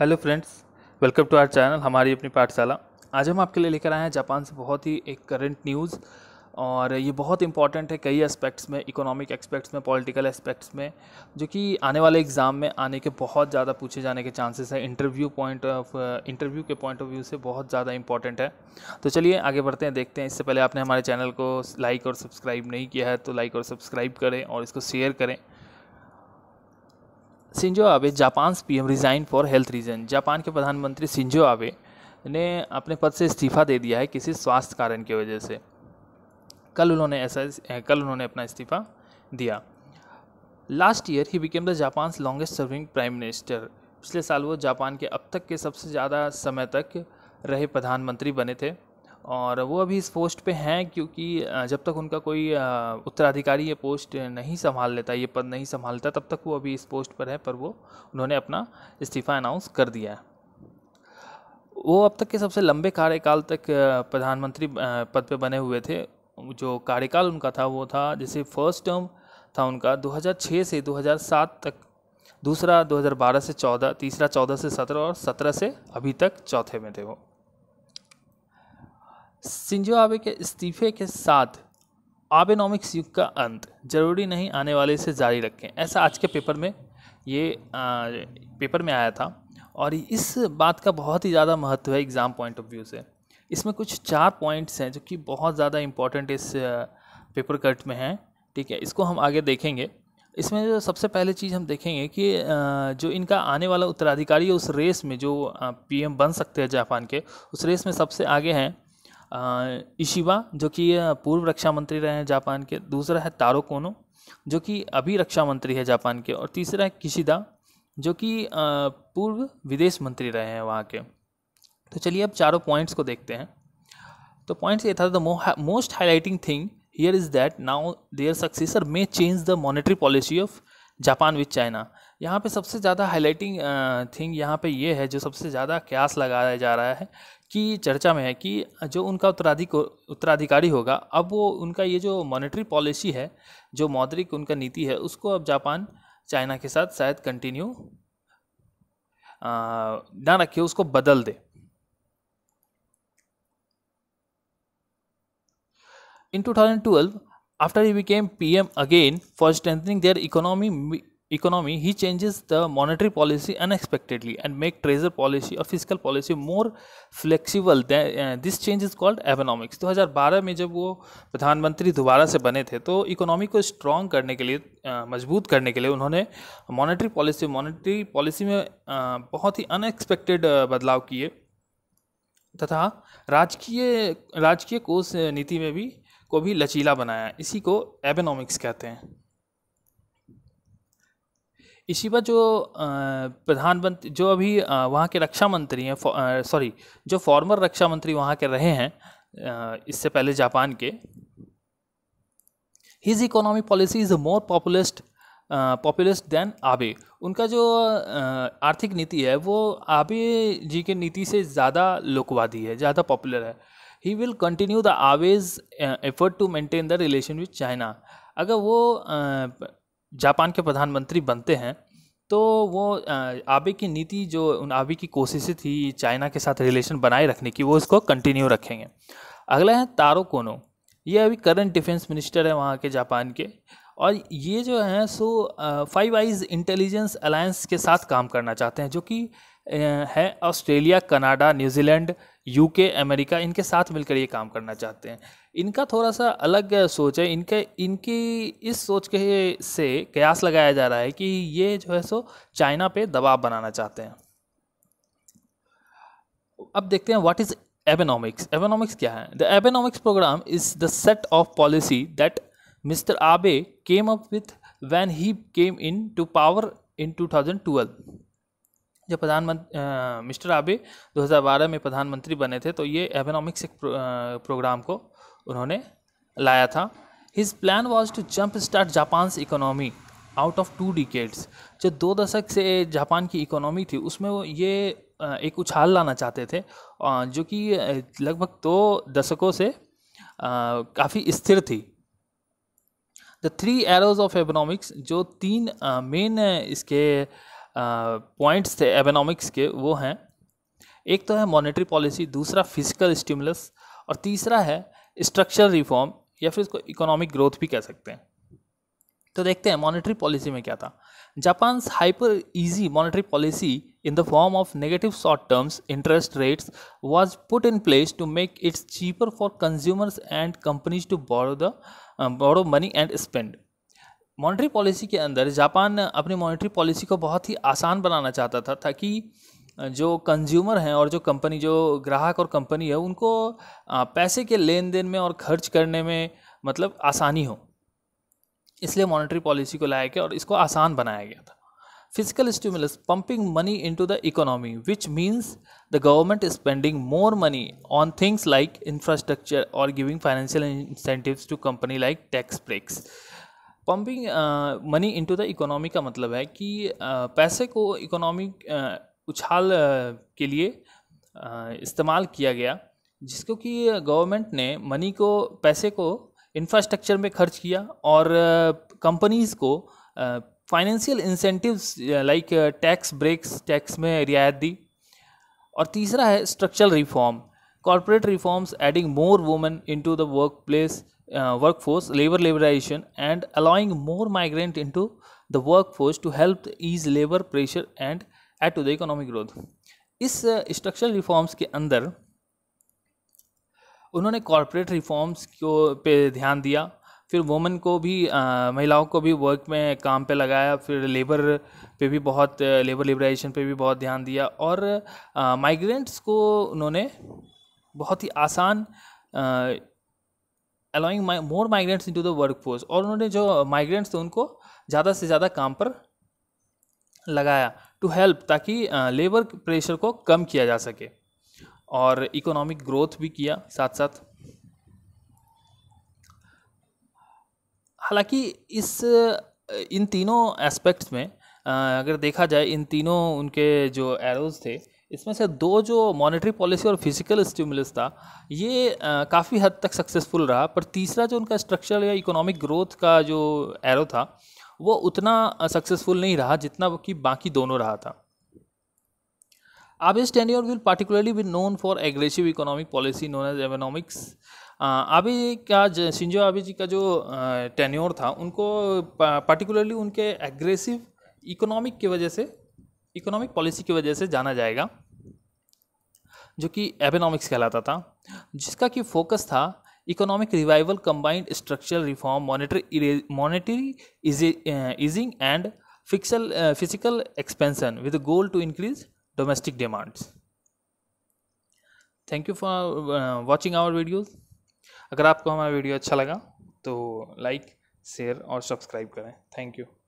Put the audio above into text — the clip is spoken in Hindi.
Hello friends welcome to our channel हमारी अपनी पाठशाला आज हम आपके लिए लेकर आए हैं जापान से बहुत ही एक करंट न्यूज़ और ये बहुत इंपॉर्टेंट है कई एस्पेक्ट्स में इकोनॉमिक एस्पेक्ट्स में पॉलिटिकल एस्पेक्ट्स में जो कि आने वाले एग्ज़ाम में आने के बहुत ज़्यादा पूछे जाने के चांसेस है इंटरव्यू पॉइंट ऑफ इंटरव्यू के पॉइंट ऑफ व्यू से बहुत ज़्यादा इंपॉर्टेंट है तो चलिए आगे बढ़ते हैं देखते हैं इससे पहले आपने हमारे चैनल को लाइक और सब्सक्राइब नहीं किया है तो लाइक और सब्सक्राइब करें और इसको शेयर करें Shinzo Abe Japan PM resign for health reason Japan के प्रधानमंत्री सिंजो आबे ने अपने पद से इस्तीफ़ा दे दिया है किसी स्वास्थ्य कारण की वजह से कल उन्होंने ऐसा कल उन्होंने अपना इस्तीफ़ा दिया लास्ट ईयर ही became the Japan longest serving prime minister पिछले साल वो जापान के अब तक के सबसे ज़्यादा समय तक रहे प्रधानमंत्री बने थे और वो अभी इस पोस्ट पे हैं क्योंकि जब तक उनका कोई उत्तराधिकारी ये पोस्ट नहीं संभाल लेता ये पद नहीं संभालता तब तक वो अभी इस पोस्ट पर है पर वो उन्होंने अपना इस्तीफ़ा अनाउंस कर दिया है वो अब तक के सबसे लंबे कार्यकाल तक प्रधानमंत्री पद पे बने हुए थे जो कार्यकाल उनका था वो था जैसे फर्स्ट टर्म था उनका 2006 से 2007 तक दूसरा 2012 से 14 तीसरा 14 से 17 और 17 से अभी तक चौथे में थे वो सिंजो आबे के इस्तीफे के साथ आबेनॉमिक्स युग का अंत जरूरी नहीं आने वाले से जारी रखें ऐसा आज के पेपर में ये आ, पेपर में आया था और इस बात का बहुत ही ज़्यादा महत्व है एग्ज़ाम पॉइंट ऑफ व्यू से इसमें कुछ चार पॉइंट्स हैं जो कि बहुत ज़्यादा इम्पॉर्टेंट इस पेपर कट में हैं ठीक है इसको हम आगे देखेंगे इसमें जो सबसे पहले चीज़ हम देखेंगे कि जो इनका आने वाला उत्तराधिकारी है उस रेस में जो पीएम बन सकते हैं जापान के उस रेस में सबसे आगे हैं इशिवा जो कि पूर्व रक्षा मंत्री रहे हैं जापान के दूसरा है तारो कोनो जो कि अभी रक्षा मंत्री है जापान के और तीसरा है किशिदा जो कि पूर्व विदेश मंत्री रहे हैं वहाँ के तो चलिए अब चारों पॉइंट्स को देखते हैं तो पॉइंट्स ये था the most highlighting thing here is that now their successor may change the monetary policy of Japan with China यहाँ पे सबसे ज़्यादा हाईलाइटिंग थिंग यहाँ पे ये यह है जो सबसे ज़्यादा क्यास लगाया जा रहा है की चर्चा में है कि जो उनका उत्तराधिक उत्तराधिकारी होगा अब वो उनका ये जो मॉनेटरी पॉलिसी है जो मौद्रिक उनका नीति है उसको अब जापान चाइना के साथ शायद कंटिन्यू ना रखे उसको बदल दे in 2012, after he became PM again for strengthening their economy economy, he changes the monetary policy unexpectedly and make treasure policy और fiscal policy more flexible. Uh, this change is called economics. 2012 तो में जब वो प्रधानमंत्री दोबारा से बने थे तो इकोनॉमी को स्ट्रॉन्ग करने के लिए uh, मजबूत करने के लिए उन्होंने मॉनेटरी पॉलिसी मॉनेटरी पॉलिसी में uh, बहुत ही अनएक्सपेक्टेड बदलाव किए तथा राजकीय राजकीय कोष नीति में भी को भी लचीला बनाया इसी को एबेनॉमिक्स कहते हैं इसी बार जो प्रधानमंत्री जो अभी वहाँ के रक्षा मंत्री हैं सॉरी जो फॉर्मर रक्षा मंत्री वहाँ के रहे हैं इससे पहले जापान के his economic policy is more populist populist than Abe उनका जो आर्थिक नीति है वो आबे जी के नीति से ज़्यादा लोकवादी है ज़्यादा पॉपुलर है he will continue the Abe's effort to maintain the relation with China अगर वो जापान के प्रधानमंत्री बनते हैं तो वो आबे की नीति जो उन आबे की कोशिशें थी चाइना के साथ रिलेशन बनाए रखने की वो इसको कंटिन्यू रखेंगे अगला है तारो कोनो ये अभी करंट डिफेंस मिनिस्टर है वहाँ के जापान के और ये जो हैं so five eyes intelligence alliance के साथ काम करना चाहते हैं जो कि है Australia Canada New Zealand UK America इनके साथ मिलकर ये काम करना चाहते हैं इनका थोड़ा सा अलग सोच है इनके इनकी इस सोच के से कयास लगाया जा रहा है कि ये जो है सो चाइना पे दबाव बनाना चाहते हैं अब देखते हैं व्हाट इज़ एबेनॉमिक्स एबेनॉमिक्स क्या है the Abenomics program is the set of policy that mister Abe came up with when he came in to power in twelve जब प्रधानमंत्री मिस्टर आबे 2012 में प्रधानमंत्री बने थे तो ये एकोनॉमिक्स एक प्रो, प्रोग्राम को उन्होंने लाया था his plan was to jump start Japan's economy out of two decades जो दो दशक से जापान की इकोनॉमी थी उसमें वो ये एक उछाल लाना चाहते थे जो कि लगभग दो दशकों से काफ़ी स्थिर थी the three arrows of economics जो तीन मेन इसके पॉइंट्स थे एबेनॉमिक्स के वो हैं एक तो है मॉनेटरी पॉलिसी दूसरा फिजिकल स्टिमुलस और तीसरा है स्ट्रक्चरल रिफॉर्म या फिर इसको इकोनॉमिक ग्रोथ भी कह सकते हैं तो देखते हैं मॉनेटरी पॉलिसी में क्या था Japan's hyper easy monetary policy in the form of negative short terms interest rates was put in place to make its cheaper for consumers and companies to borrow the borrow money and spend monetary policy के अंदर जापान अपनी मॉनेटरी पॉलिसी को बहुत ही आसान बनाना चाहता था ताकि जो कंज्यूमर हैं और जो कंपनी जो ग्राहक और कंपनी है उनको पैसे के लेन देन में और खर्च करने में मतलब आसानी हो इसलिए मॉनेटरी पॉलिसी को लाया गया और इसको आसान बनाया गया था physical stimulus pumping money into the economy which means the government spending more money on things like infrastructure और giving financial incentives to company like tax breaks pumping money into the economy का मतलब है कि uh, पैसे को इकोनॉमी uh, उछाल uh, के लिए इस्तेमाल किया गया जिसको कि गवर्नमेंट ने मनी को पैसे को इंफ्रास्ट्रक्चर में खर्च किया और कंपनीज़ को financial incentives like tax breaks tax में रियायत दी और तीसरा है structural reform corporate reforms adding more women into the work place uh, workforce, labor liberalization, and allowing more migrant into the workforce to help ease labor pressure and add to the economic growth. इस स्ट्रक्चरल uh, रिफॉर्म्स के अंदर उन्होंने कॉरपोरेट रिफॉर्म्स को पे ध्यान दिया फिर वोमेन को भी महिलाओं को भी वर्क में काम पे लगाया फिर लेबर पे भी बहुत लेबर लिबराइजेशन पे भी बहुत ध्यान दिया और माइग्रेंट्स को उन्होंने बहुत ही आसान allowing more migrants in to the work force और उन्होंने जो माइग्रेंट्स थे उनको ज़्यादा से ज़्यादा काम पर लगाया टू हेल्प ताकि लेबर प्रेशर को कम किया जा सके और इकोनॉमिक ग्रोथ भी किया साथ साथ हालांकि इस इन तीनों एस्पेक्ट्स में अगर देखा जाए इन तीनों उनके जो एरोज थे इसमें से दो जो मॉनेटरी पॉलिसी और फिजिकल स्टिमुलस था ये काफ़ी हद तक सक्सेसफुल रहा पर तीसरा जो उनका स्ट्रक्चरल या इकोनॉमिक ग्रोथ का जो एरो था वो उतना सक्सेसफुल नहीं रहा जितना कि बाकी दोनों रहा था Abe's tenure will particularly be known for aggressive economic policy known as economics Abe का सिंजो आबे जी का जो टेन्योर था उनको पर्टिकुलरली उनके एग्रेसिव इकोनॉमिक की वजह से इकोनॉमिक पॉलिसी की वजह से जाना जाएगा जो कि एबेनॉमिक्स कहलाता था जिसका कि फोकस था economic revival combined structural reform monetary monetary easing and fiscal physical expansion with goal to increase domestic demands thank you for watching our videos अगर आपको हमारा वीडियो अच्छा लगा तो लाइक शेयर और सब्सक्राइब करें थैंक यू